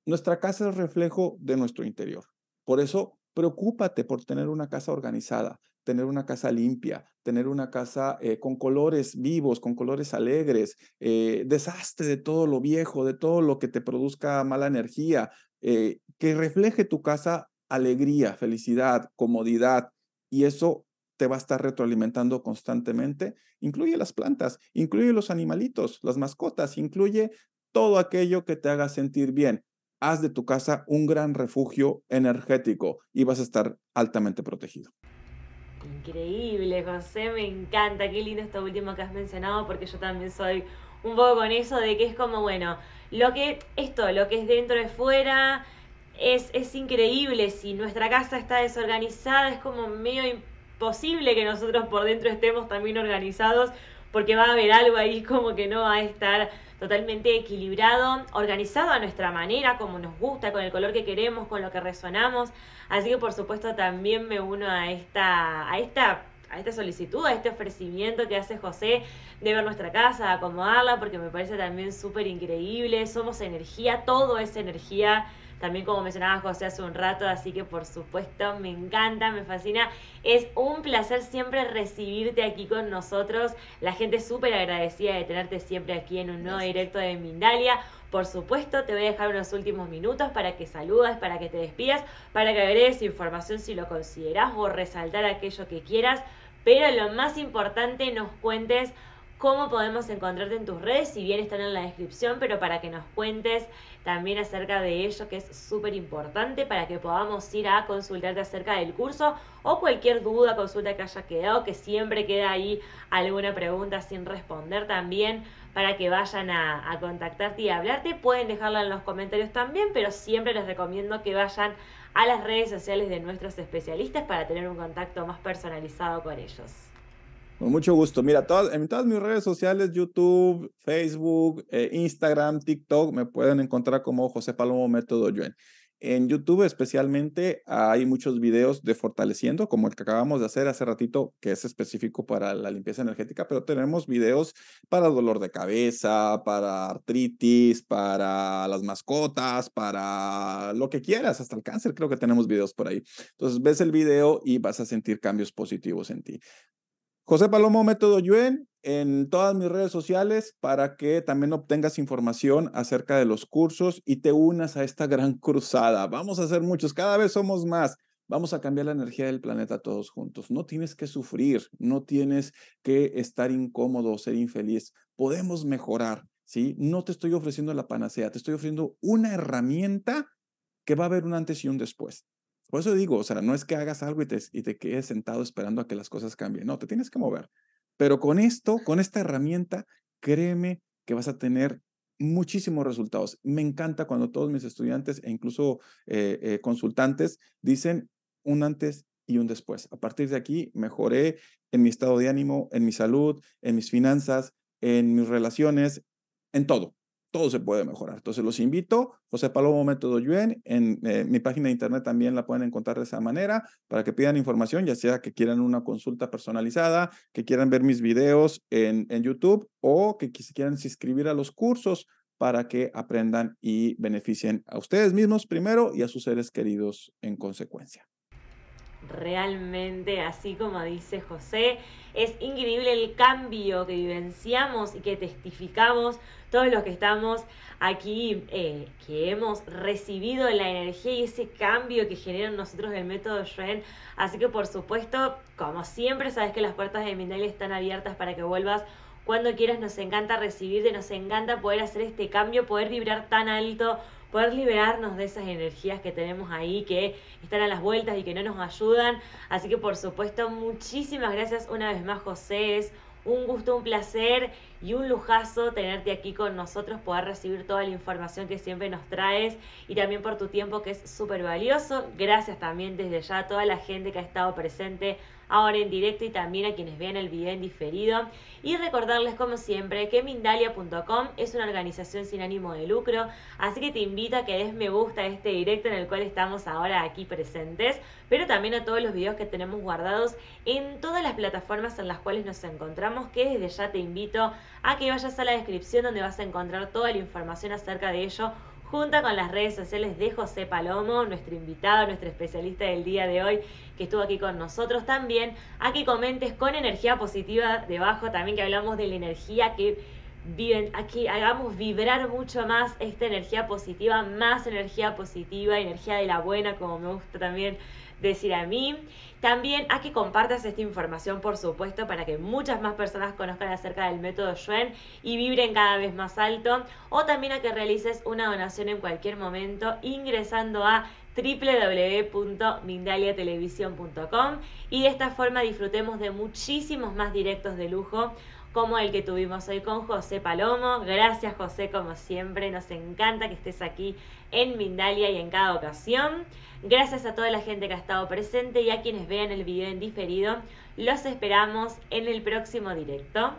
Speaker 2: Nuestra casa es reflejo de nuestro interior. Por eso, preocúpate por tener una casa organizada, tener una casa limpia, tener una casa eh, con colores vivos, con colores alegres, eh, desastre de todo lo viejo, de todo lo que te produzca mala energía, eh, que refleje tu casa alegría, felicidad, comodidad, y eso te va a estar retroalimentando constantemente. Incluye las plantas, incluye los animalitos, las mascotas, incluye todo aquello que te haga sentir bien. Haz de tu casa un gran refugio energético y vas a estar altamente protegido.
Speaker 1: Increíble, José, me encanta. Qué lindo esto último que has mencionado porque yo también soy un poco con eso de que es como, bueno, lo que esto, lo que es dentro de fuera, es, es increíble. Si nuestra casa está desorganizada, es como medio imposible que nosotros por dentro estemos también organizados porque va a haber algo ahí como que no va a estar totalmente equilibrado, organizado a nuestra manera, como nos gusta, con el color que queremos, con lo que resonamos. Así que por supuesto también me uno a esta, a esta a esta solicitud, a este ofrecimiento que hace José de ver nuestra casa, acomodarla, porque me parece también súper increíble. Somos energía, todo es energía también como mencionabas, José hace un rato, así que por supuesto me encanta, me fascina. Es un placer siempre recibirte aquí con nosotros. La gente es súper agradecida de tenerte siempre aquí en un nuevo directo de Mindalia. Por supuesto, te voy a dejar unos últimos minutos para que saludas, para que te despidas, para que agregues información si lo consideras o resaltar aquello que quieras. Pero lo más importante, nos cuentes cómo podemos encontrarte en tus redes, si bien están en la descripción, pero para que nos cuentes también acerca de ello, que es súper importante para que podamos ir a consultarte acerca del curso o cualquier duda, consulta que haya quedado, que siempre queda ahí alguna pregunta sin responder también, para que vayan a, contactarte y hablarte. Pueden dejarla en los comentarios también, pero siempre les recomiendo que vayan a las redes sociales de nuestros especialistas para tener un contacto más personalizado con ellos.
Speaker 2: Con mucho gusto. Mira, en todas mis redes sociales, YouTube, Facebook, eh, Instagram, TikTok, me pueden encontrar como José Palomo Método Yuen. En YouTube especialmente hay muchos videos de fortaleciendo, como el que acabamos de hacer hace ratito, que es específico para la limpieza energética, pero tenemos videos para dolor de cabeza, para artritis, para las mascotas, para lo que quieras, hasta el cáncer creo que tenemos videos por ahí. Entonces ves el video y vas a sentir cambios positivos en ti. José Palomo Método Yuen en todas mis redes sociales para que también obtengas información acerca de los cursos y te unas a esta gran cruzada. Vamos a hacer muchos, cada vez somos más. Vamos a cambiar la energía del planeta todos juntos. No tienes que sufrir, no tienes que estar incómodo o ser infeliz. Podemos mejorar, ¿sí? No te estoy ofreciendo la panacea, te estoy ofreciendo una herramienta que va a haber un antes y un después. Por eso digo, o sea, no es que hagas algo y te, quedes sentado esperando a que las cosas cambien. No, te tienes que mover. Pero con esto, con esta herramienta, créeme que vas a tener muchísimos resultados. Me encanta cuando todos mis estudiantes e incluso eh, eh, consultantes dicen un antes y un después. A partir de aquí mejoré en mi estado de ánimo, en mi salud, en mis finanzas, en mis relaciones, en todo todo se puede mejorar. Entonces los invito, José Palomo Método Yuen, en eh, mi página de internet también la pueden encontrar de esa manera, para que pidan información, ya sea que quieran una consulta personalizada, que quieran ver mis videos en, en YouTube o que se quieran inscribir a los cursos para que aprendan y beneficien a ustedes mismos primero y a sus seres queridos en consecuencia.
Speaker 1: Realmente, así como dice José, es increíble el cambio que vivenciamos y que testificamos todos los que estamos aquí, eh, que hemos recibido la energía y ese cambio que generan nosotros el método Shren. Así que por supuesto, como siempre, sabes que las puertas de Mindale están abiertas para que vuelvas cuando quieras. Nos encanta recibirte, nos encanta poder hacer este cambio, poder vibrar tan alto poder liberarnos de esas energías que tenemos ahí, que están a las vueltas y que no nos ayudan. Así que por supuesto, muchísimas gracias una vez más José. Es un gusto, un placer y un lujazo tenerte aquí con nosotros, poder recibir toda la información que siempre nos traes y también por tu tiempo que es súper valioso. Gracias también desde ya a toda la gente que ha estado presente ahora en directo y también a quienes vean el video en diferido. Y recordarles como siempre que Mindalia.com es una organización sin ánimo de lucro, así que te invito a que des me gusta a este directo en el cual estamos ahora aquí presentes, pero también a todos los videos que tenemos guardados en todas las plataformas en las cuales nos encontramos, que desde ya te invito a que vayas a la descripción donde vas a encontrar toda la información acerca de ello junta con las redes sociales de José Palomo, nuestro invitado, nuestro especialista del día de hoy, que estuvo aquí con nosotros también, a que comentes con energía positiva debajo también que hablamos de la energía que viven, aquí hagamos vibrar mucho más esta energía positiva, más energía positiva, energía de la buena, como me gusta también decir a mí. También a que compartas esta información, por supuesto, para que muchas más personas conozcan acerca del método Yuen y vibren cada vez más alto. O también a que realices una donación en cualquier momento ingresando a www.mindaliatelevisión.com y de esta forma disfrutemos de muchísimos más directos de lujo como el que tuvimos hoy con José Palomo. Gracias José como siempre, nos encanta que estés aquí en Mindalia y en cada ocasión. Gracias a toda la gente que ha estado presente y a quienes vean el video en diferido. Los esperamos en el próximo directo.